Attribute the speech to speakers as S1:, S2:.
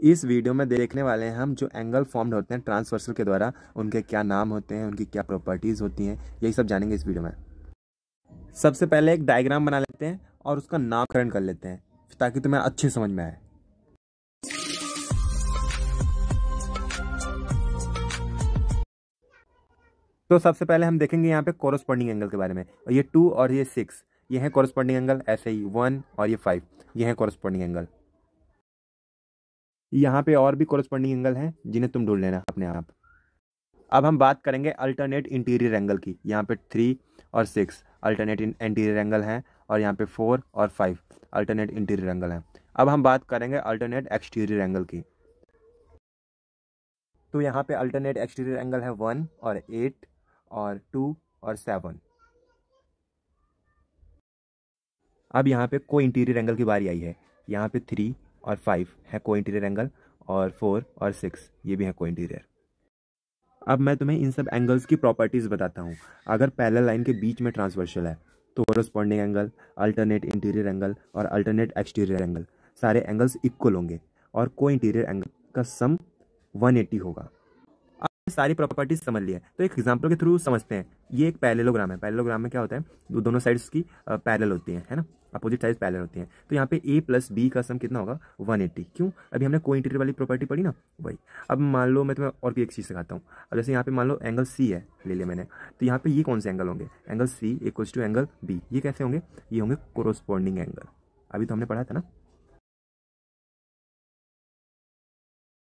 S1: इस वीडियो में देखने वाले हैं हम जो एंगल फॉर्म्ड होते हैं ट्रांसवर्सल के द्वारा उनके क्या नाम होते हैं उनकी क्या प्रॉपर्टीज़ होती हैं यही सब जानेंगे इस वीडियो में सबसे पहले एक डायग्राम बना लेते हैं और उसका नामकरण कर लेते हैं ताकि तुम्हें अच्छे समझ में आए तो सबसे पहले हम देखेंगे यहाँ पे कॉरस्पॉन्डिंग एंगल के बारे में ये टू और ये सिक्स ये हैं कॉरस्पॉन्डिंग एंगल ऐसे ही वन और ये फाइव ये हैं कॉरस्पॉन्डिंग एंगल यहाँ पे और भी कॉरस्पॉन्डिंग एंगल हैं जिन्हें तुम ढूंढ लेना अपने आप अब हम बात करेंगे अल्टरनेट इंटीरियर एंगल की यहाँ पे थ्री और सिक्स अल्टरनेट इंटीरियर एंगल हैं और यहाँ पे फोर और फाइव अल्टरनेट इंटीरियर एंगल हैं अब हम बात करेंगे अल्टरनेट एक्सटीरियर एंगल की तो यहाँ पे अल्टरनेट एक्सटीरियर एंगल है वन और एट और टू और सेवन अब यहाँ पे को इंटीरियर एंगल की बारी आई है यहाँ पे थ्री और फाइव है को इंटीरियर एंगल और फोर और सिक्स ये भी है को इंटीरियर अब मैं तुम्हें इन सब एंगल्स की प्रॉपर्टीज़ बताता हूँ अगर पैरेलल लाइन के बीच में ट्रांसवर्शल है तो corresponding angle alternate interior angle और अल्टरनेट एक्सटीरियर एंगल सारे एंगल्स इक्वल होंगे और को इंटीरियर एंगल का सम 180 होगा सारी प्रॉपर्टीज समझ ली है तो एक एग्जाम्पल के थ्रू समझते हैं ये एक पैरेलोग्राम है पैरेलोग्राम में क्या होता है दो दोनों साइड्स की पैरल होती हैं है ना अपोजिट साइड पैरल होती हैं तो यहाँ पे ए प्लस बी का सम कितना होगा 180 क्यों अभी हमने को इंटीरियर वाली प्रॉपर्टी पढ़ी ना वही अब मान लो मैं तुम्हें और भी एक चीज़ सिखाता हूँ अब जैसे यहाँ पे मान लो एंगल सी है ले लिया मैंने तो यहाँ पे ये कौन से एंगल होंगे angle C equals to angle B ये कैसे होंगे ये होंगे कोरोस्पॉन्डिंग एंगल अभी तो हमने पढ़ा था ना